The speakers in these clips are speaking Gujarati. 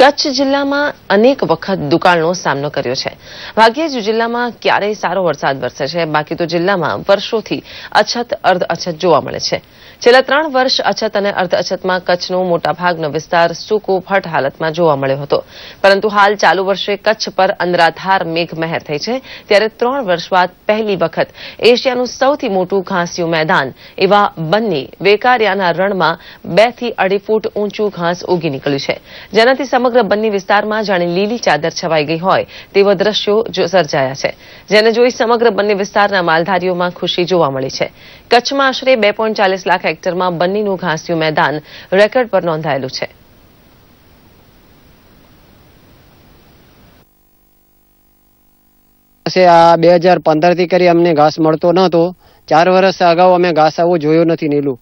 કચ્છ જિલ્લામાં અનેક વખત દુકાળનો સામનો કર્યો છે ભાગ્યે જ જિલ્લામાં ક્યારેય સારો વરસાદ વરસે છે બાકી તો જિલ્લામાં વર્ષોથી અછત અર્ધ અછત જોવા મળે છે છેલ્લા ત્રણ વર્ષ અછત અને અર્ધ અછતમાં કચ્છનો મોટાભાગનો વિસ્તાર સૂકો ફટ હાલતમાં જોવા મળ્યો હતો પરંતુ હાલ ચાલુ વર્ષે કચ્છ પર અંદરાધાર મેઘમહેર થઈ છે ત્યારે ત્રણ વર્ષ બાદ પહેલી વખત એશિયાનું સૌથી મોટું ઘાસિયું મેદાન એવા બંને વેકારિયાના રણમાં બે થી અઢી ફૂટ ઊંચું ઘાસ ઉગી નીકળ્યું છે જેનાથી સમગ્ર સમગ્ર બન્ની વિસ્તારમાં જાણે લીલી ચાદર છવાઈ ગઈ હોય તેવા દ્રશ્યો સર્જાયા છે જેને જોઈ સમગ્ર બન્ની વિસ્તારના માલધારીઓમાં ખુશી જોવા મળી છે કચ્છમાં આશરે બે લાખ હેક્ટરમાં બન્નીનું ઘાસિયું મેદાન રેકર્ડ પર નોંધાયેલું છે છે આ બે હજાર પંદરથી કરી અમને ઘાસ મળતો ન ચાર વર્ષ અગાઉ અમે ઘાસ આવું જોયું નથી નીલું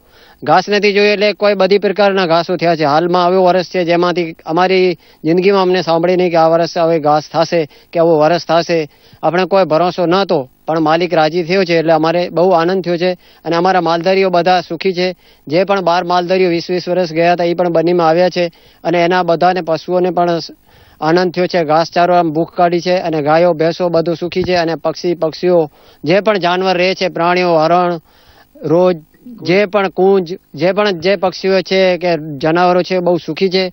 ઘાસ નથી જોયું એટલે કોઈ બધી પ્રકારના ઘાસો થયા છે હાલમાં આવ્યો વરસ છે જેમાંથી અમારી જિંદગીમાં અમને સાંભળી નહીં કે આ વરસ હવે ઘાસ થશે કે આવો વરસ થશે આપણે કોઈ ભરોસો નહોતો પણ માલિક રાજી થયો છે એટલે અમારે બહુ આનંદ થયો છે અને અમારા માલધારીઓ બધા સુખી છે જે પણ બાર માલધારીઓ વીસ વીસ વર્ષ ગયા હતા એ પણ બનીમાં આવ્યા છે અને એના બધાને પશુઓને પણ આનંદ થયો છે ઘાસચારો આમ ભૂખ કાઢી છે અને ગાયો ભેંસો બધું સુખી છે અને પક્ષી પક્ષીઓ જે પણ જાનવર રહે છે પ્રાણીઓ હરણ રોજ જે પણ કુંજ જે પણ જે પક્ષીઓ છે કે જનાવરો છે બહુ સુખી છે